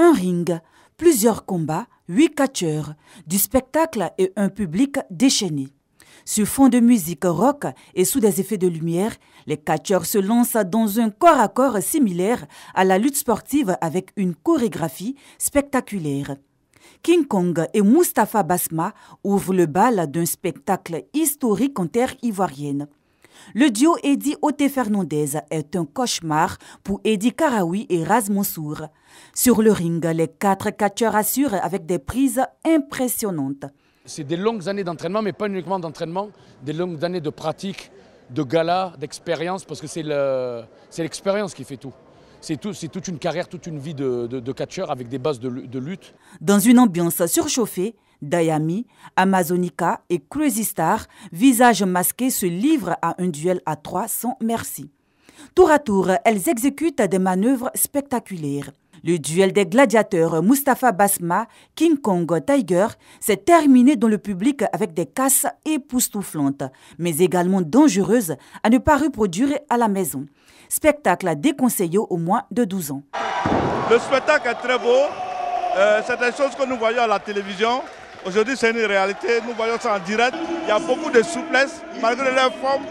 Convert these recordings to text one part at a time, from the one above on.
Un ring, plusieurs combats, huit catcheurs, du spectacle et un public déchaîné. Sur fond de musique rock et sous des effets de lumière, les catcheurs se lancent dans un corps à corps similaire à la lutte sportive avec une chorégraphie spectaculaire. King Kong et Mustapha Basma ouvrent le bal d'un spectacle historique en terre ivoirienne. Le duo Eddie Ote Fernandez est un cauchemar pour Eddie Karawi et Raz Mansour. Sur le ring, les quatre catcheurs assurent avec des prises impressionnantes. C'est des longues années d'entraînement, mais pas uniquement d'entraînement, des longues années de pratique, de gala, d'expérience, parce que c'est l'expérience qui fait tout. C'est toute une carrière, toute une vie de, catcheur avec des bases de lutte. Dans une ambiance surchauffée, Dayami, Amazonica et Crazy Star, visages masqués, se livrent à un duel à trois sans merci. Tour à tour, elles exécutent des manœuvres spectaculaires. Le duel des gladiateurs Mustafa Basma, King Kong Tiger s'est terminé dans le public avec des casses époustouflantes, mais également dangereuses à ne pas reproduire à la maison. Spectacle à déconseillé au moins de 12 ans. Le spectacle est très beau. Euh, c'est des choses que nous voyons à la télévision. Aujourd'hui, c'est une réalité. Nous voyons ça en direct. Il y a beaucoup de souplesse. Malgré leur forme,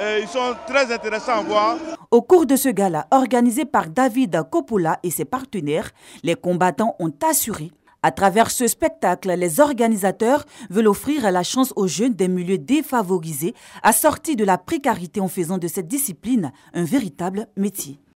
euh, ils sont très intéressants à voir. Au cours de ce gala organisé par David Coppola et ses partenaires, les combattants ont assuré à travers ce spectacle, les organisateurs veulent offrir la chance aux jeunes des milieux défavorisés, assortis de la précarité en faisant de cette discipline un véritable métier.